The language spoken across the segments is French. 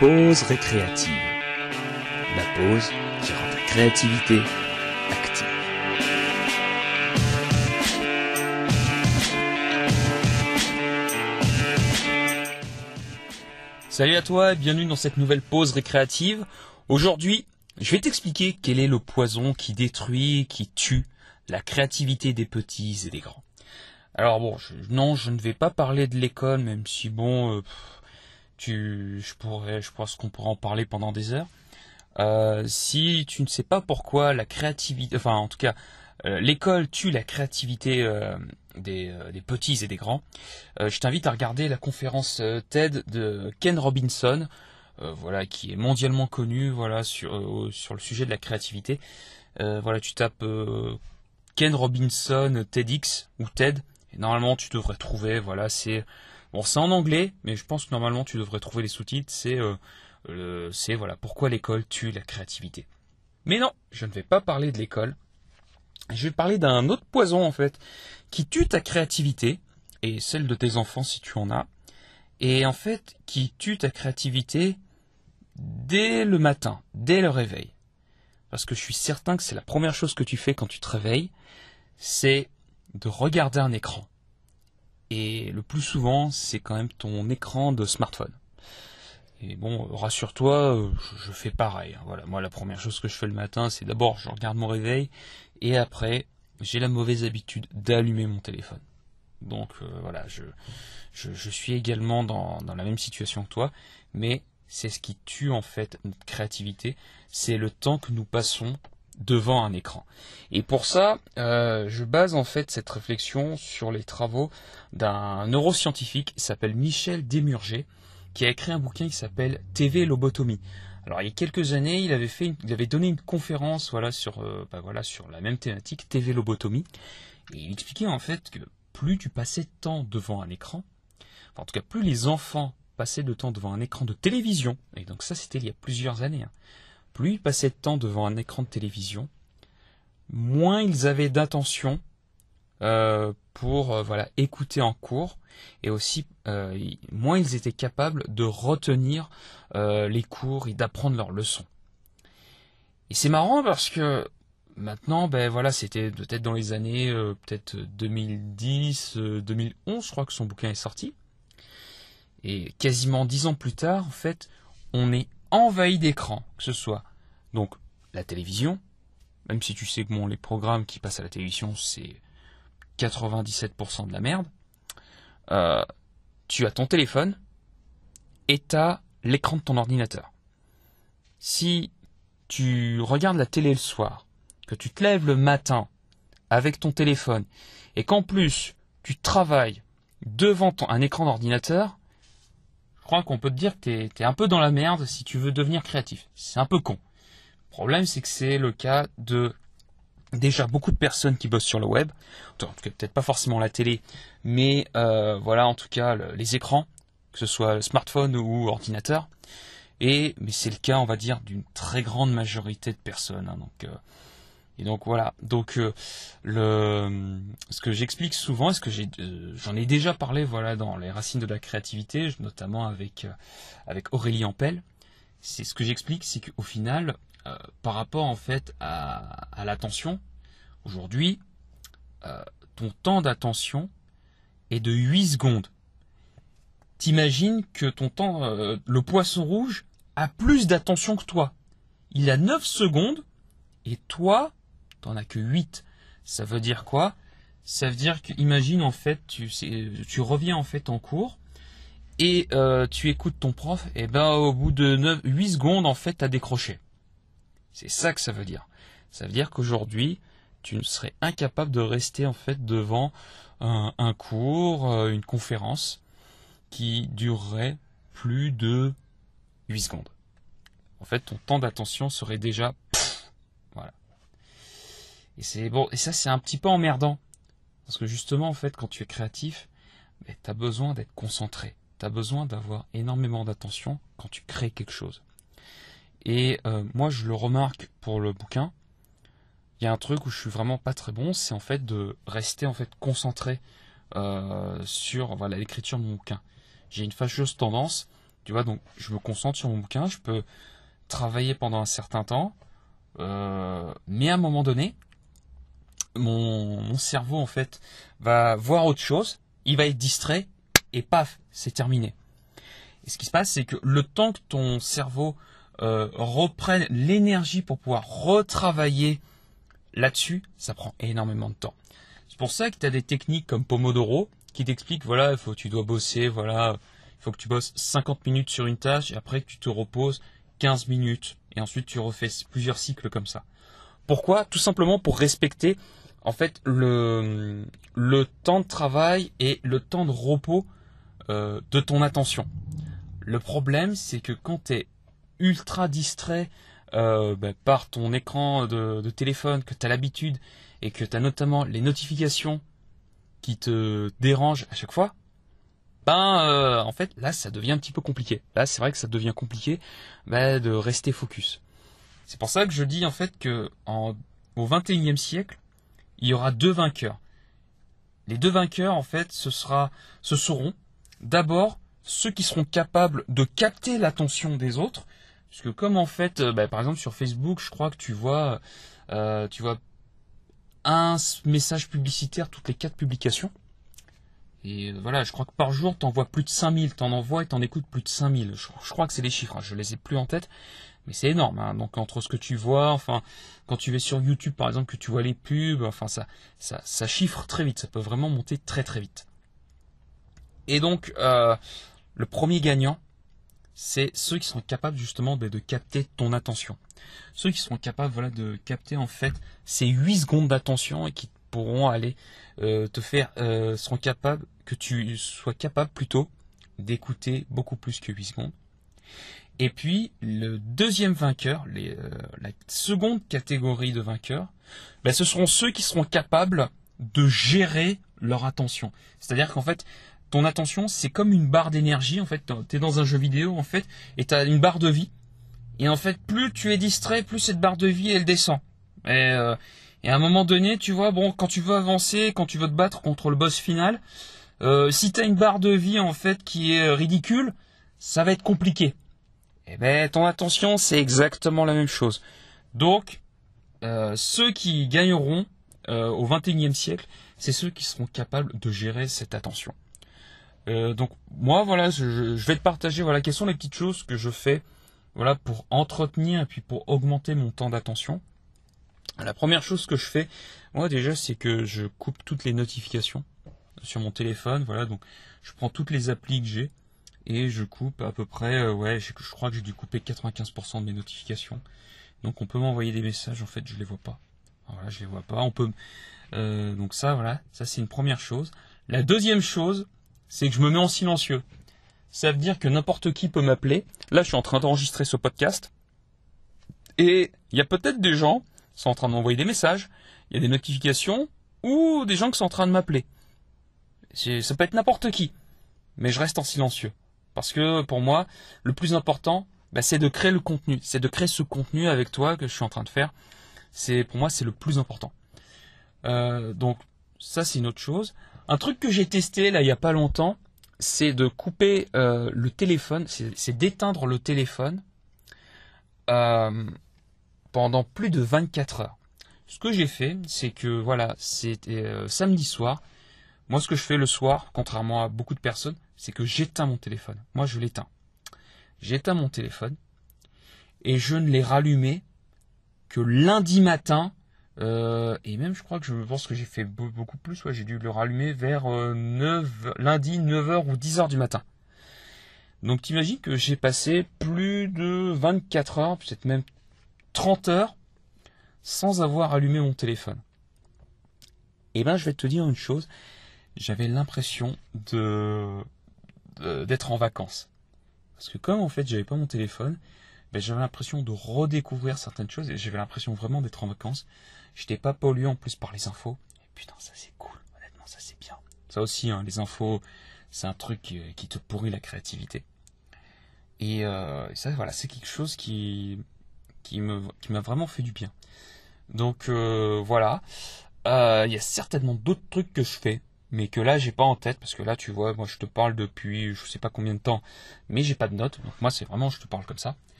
Pause récréative. La pause qui rend la créativité active. Salut à toi et bienvenue dans cette nouvelle pause récréative. Aujourd'hui, je vais t'expliquer quel est le poison qui détruit, qui tue la créativité des petits et des grands. Alors bon, non, je ne vais pas parler de l'école, même si bon, euh, je, pourrais, je pense qu'on pourrait en parler pendant des heures. Euh, si tu ne sais pas pourquoi la créativité, enfin en tout cas, euh, l'école tue la créativité euh, des, des, petits et des grands, je t'invite à regarder la conférence TED de Ken Robinson, voilà, qui est mondialement connu, voilà, sur, sur le sujet de la créativité. voilà, tu tapes Ken Robinson TEDx ou TED, et normalement tu devrais trouver, voilà, c'est Bon, c'est en anglais, mais je pense que normalement tu devrais trouver les sous-titres. Euh, c'est voilà pourquoi l'école tue la créativité. Mais non, je ne vais pas parler de l'école. Je vais parler d'un autre poison en fait qui tue ta créativité et celle de tes enfants si tu en as. Et en fait, qui tue ta créativité dès le matin, dès le réveil. Parce que je suis certain que c'est la première chose que tu fais quand tu te réveilles, c'est de regarder un écran. Et le plus souvent, c'est quand même ton écran de smartphone. Et bon, rassure-toi, euh, je fais pareil. Hein. Voilà, moi la première chose que je fais le matin, c'est d'abord je regarde mon réveil et après j'ai la mauvaise habitude d'allumer mon téléphone. Donc euh, voilà, je, je, suis également dans, dans, la même situation que toi, mais c'est ce qui tue en fait notre créativité, c'est le temps que nous passons devant un écran. Et pour ça, euh, je base en fait cette réflexion sur les travaux d'un neuroscientifique qui s'appelle Michel Demurger, qui a écrit un bouquin qui s'appelle TV Lobotomie. Alors il y a quelques années, il avait, fait il avait donné une conférence voilà, sur, euh, bah, voilà, sur la même thématique, TV Lobotomie, et il expliquait en fait que plus tu passais de temps devant un écran, en tout cas plus les enfants passaient de temps devant un écran de télévision, et donc ça c'était il y a plusieurs années, hein, plus ils passaient de temps devant un écran de télévision, moins ils avaient d'attention euh, pour euh, voilà écouter en cours et aussi euh, moins ils étaient capables de retenir les cours et d'apprendre leurs leçons. Et c'est marrant parce que maintenant ben voilà c'était peut-être dans les années peut-être 2010 2011 je crois que son bouquin est sorti et quasiment dix ans plus tard en fait on est envahi d'écran, que ce soit donc la télévision, même si tu sais que les programmes qui passent à la télévision, c'est 97% de la merde, euh, tu as ton téléphone et tu as l'écran de ton ordinateur. Si tu regardes la télé le soir, que tu te lèves le matin avec ton téléphone et qu'en plus tu travailles devant un écran d'ordinateur, je crois qu'on peut te dire que t'es, es un peu dans la merde si tu veux devenir créatif. C'est un peu con. Le problème, c'est que c'est le cas de déjà beaucoup de personnes qui bossent sur le web. En tout cas, peut-être pas forcément la télé, mais euh, voilà, en tout cas, les écrans, que ce soit smartphone ou ordinateur. Et mais c'est le cas, on va dire, d'une très grande majorité de personnes. Hein, donc euh, et donc voilà. Donc euh, le ce que j'explique souvent, ce que j'ai euh, j'en ai déjà parlé voilà dans les racines de la créativité, notamment avec euh, avec Aurélie Ampel. C'est ce que j'explique, c'est qu'au final, par rapport en fait à, à l'attention, aujourd'hui, ton temps d'attention est de 8 secondes. T'imagines que ton temps, le poisson rouge a plus d'attention que toi. Il a 9 secondes et toi, t'en as que 8. Ça veut dire quoi Ça veut dire imagine en fait, tu, reviens en fait en cours et euh, tu écoutes ton prof, et ben au bout de 9, 8 secondes en fait, as décroché. C'est ça que ça veut dire. Ça veut dire qu'aujourd'hui, tu serais incapable de rester en fait devant un, un cours, euh, une conférence qui durerait plus de 8 secondes. En fait, ton temps d'attention serait déjà et c'est bon, et ça c'est un petit peu emmerdant. Parce que justement, en fait, quand tu es créatif, ben, tu as besoin d'être concentré. Tu as besoin d'avoir énormément d'attention quand tu crées quelque chose. Et euh, moi, je le remarque pour le bouquin. Il y a un truc où je suis vraiment pas très bon, c'est en fait de rester en fait concentré euh, sur voilà l'écriture de mon bouquin. J'ai une fâcheuse tendance, tu vois, donc je me concentre sur mon bouquin, je peux travailler pendant un certain temps, euh, mais à un moment donné, mon, cerveau en fait va voir autre chose, il va être distrait et paf, c'est terminé. Et ce qui se passe, c'est que le temps que ton cerveau euh, reprenne l'énergie pour pouvoir retravailler là-dessus, ça prend énormément de temps. C'est pour ça que tu as des techniques comme Pomodoro qui t'expliquent voilà, faut, tu dois bosser, voilà, il faut que tu bosses 50 minutes sur une tâche et après que tu te reposes 15 minutes et ensuite tu refais plusieurs cycles comme ça. Pourquoi Tout simplement pour respecter en fait le, le temps de travail et le temps de repos euh, de ton attention. Le problème, c'est que quand tu es ultra distrait euh, ben, par ton écran de, téléphone, que tu as l'habitude et que tu as notamment les notifications qui te dérangent à chaque fois, ben euh, en fait là ça devient un petit peu compliqué. Là c'est vrai que ça devient compliqué ben, de rester focus. C'est pour ça que je dis en fait que en, au 21e siècle, il y aura deux vainqueurs. Les deux vainqueurs, en fait, ce, sera, ce seront d'abord ceux qui seront capables de capter l'attention des autres. puisque que comme en fait, euh, bah, par exemple sur Facebook, je crois que tu vois, euh, tu vois un message publicitaire toutes les quatre publications. Et voilà, je crois que par jour, tu envoies plus de 5000, en envoies et en écoutes plus de 5000. Je, crois que c'est des chiffres, hein. je les ai plus en tête, mais c'est énorme. Hein. Donc entre ce que tu vois, enfin, quand tu vas sur YouTube par exemple, que tu vois les pubs, enfin ça, ça, ça chiffre très vite, ça peut vraiment monter très très vite. Et donc, euh, le premier gagnant, c'est ceux qui sont capables justement de, ben, de, capter ton attention. Ceux qui sont capables voilà, de capter en fait ces 8 secondes d'attention et qui pourront aller euh, te faire, euh, seront capables, que tu sois capable plutôt d'écouter beaucoup plus que 8 secondes. Et puis le deuxième vainqueur, les, euh, la seconde catégorie de vainqueurs, ben, ce seront ceux qui seront capables de gérer leur attention. C'est-à-dire qu'en fait, ton attention, c'est comme une barre d'énergie. En fait, tu es dans un jeu vidéo, en fait, et tu as une barre de vie. Et en fait, plus tu es distrait, plus cette barre de vie, elle descend. Et, et à un moment donné, tu vois, bon, quand tu veux avancer, quand tu veux te battre contre le boss final, euh, si si as une barre de vie en fait qui est ridicule, ça va être compliqué. Et eh ben, ton attention, c'est exactement la même chose. Donc, euh, ceux qui gagneront euh, au au XXIe siècle, c'est ceux qui seront capables de gérer cette attention. donc moi voilà, je, vais te partager voilà quelles sont les petites choses que je fais voilà pour entretenir et puis pour augmenter mon temps d'attention. La première chose que je fais, moi déjà, c'est que je coupe toutes les notifications sur mon téléphone. Voilà, donc je prends toutes les applis que j'ai et je coupe à peu près, euh, ouais, je, je, crois que j'ai dû couper 95% de mes notifications. Donc on peut m'envoyer des messages, en fait, je les vois pas. Voilà, je les vois pas. On peut, euh, donc ça, voilà, ça c'est une première chose. La deuxième chose, c'est que je me mets en silencieux. Ça veut dire que n'importe qui peut m'appeler. Là, je suis en train d'enregistrer ce podcast. Et il y a peut-être des gens sont en train de m'envoyer des messages, il y a des notifications, ou des gens qui sont en train de m'appeler. Ça peut être n'importe qui. Mais je reste en silencieux. Parce que pour moi, le plus important, bah, c'est de créer le contenu. C'est de créer ce contenu avec toi que je suis en train de faire. C'est Pour moi, c'est le plus important. Euh, donc, ça, c'est une autre chose. Un truc que j'ai testé là il n'y a pas longtemps, c'est de couper euh, le téléphone, c'est d'éteindre le téléphone. Euh, pendant plus de 24 heures. Ce que j'ai fait, c'est que voilà, c'était euh, samedi soir. Moi, ce que je fais le soir, contrairement à beaucoup de personnes, c'est que j'éteins mon téléphone. Moi, je l'éteins. J'éteins mon téléphone et je ne l'ai rallumé que lundi matin. Euh, et même, je crois que je pense que j'ai fait beaucoup plus. j'ai dû le rallumer vers 9, euh, lundi 9h ou 10h du matin. Donc imagines que j'ai passé plus de 24 heures, peut-être même 30 heures sans avoir allumé mon téléphone. Eh ben, je vais te dire une chose, j'avais l'impression de d'être en vacances. Parce que comme en fait j'avais pas mon téléphone, ben, j'avais l'impression de redécouvrir certaines choses et j'avais l'impression vraiment d'être en vacances. J'étais pas pollué en plus par les infos. Et putain, ça c'est cool, honnêtement, ça c'est bien. Ça aussi, hein, les infos, c'est un truc euh, qui, te pourrit la créativité. Euh, et ça, voilà, c'est quelque chose qui, qui m'a vraiment fait du bien. Donc euh, voilà. Euh, il y a certainement d'autres trucs que je fais, mais que là j'ai pas en tête, parce que là tu vois, moi je te parle depuis je sais pas combien de temps, mais j'ai pas de notes, donc moi c'est vraiment je te parle comme ça.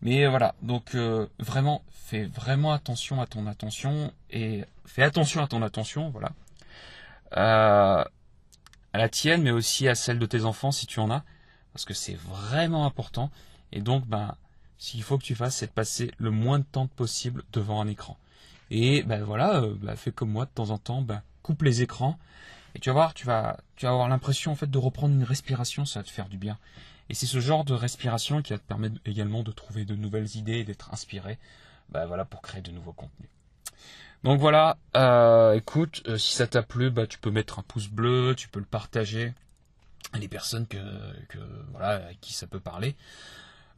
Mais euh, voilà, donc vraiment, fais vraiment attention à ton attention, et fais attention à ton attention, voilà. à la tienne, mais aussi à celle de tes enfants si tu en as, parce que c'est vraiment important. Et donc, ben, ce qu'il faut que tu fasses, c'est de passer le moins de temps possible devant un écran. Et ben voilà, euh, bah, fais comme moi de temps en temps, ben, coupe les écrans. Et tu vas voir, tu vas, tu vas avoir l'impression en fait de reprendre une respiration, ça va te faire du bien. Et c'est ce genre de respiration qui va te permettre également de trouver de nouvelles idées d'être inspiré, ben, voilà pour créer de nouveaux contenus. Donc voilà, euh, écoute, euh, si ça t'a plu, ben, tu peux mettre un pouce bleu, tu peux le partager à les personnes que, que voilà, à qui ça peut parler.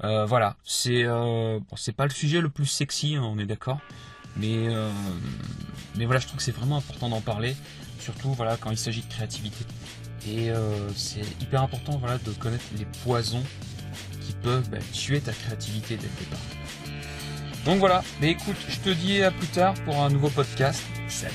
Euh, voilà, c'est euh, c'est pas le sujet le plus sexy, hein, on est d'accord, mais euh, mais voilà, je trouve que c'est vraiment important d'en parler, surtout voilà quand il s'agit de créativité. Et c'est hyper important voilà de connaître les poisons qui peuvent bah, tuer ta créativité dès le départ. Donc voilà, mais écoute, je te dis à plus tard pour un nouveau podcast. Salut.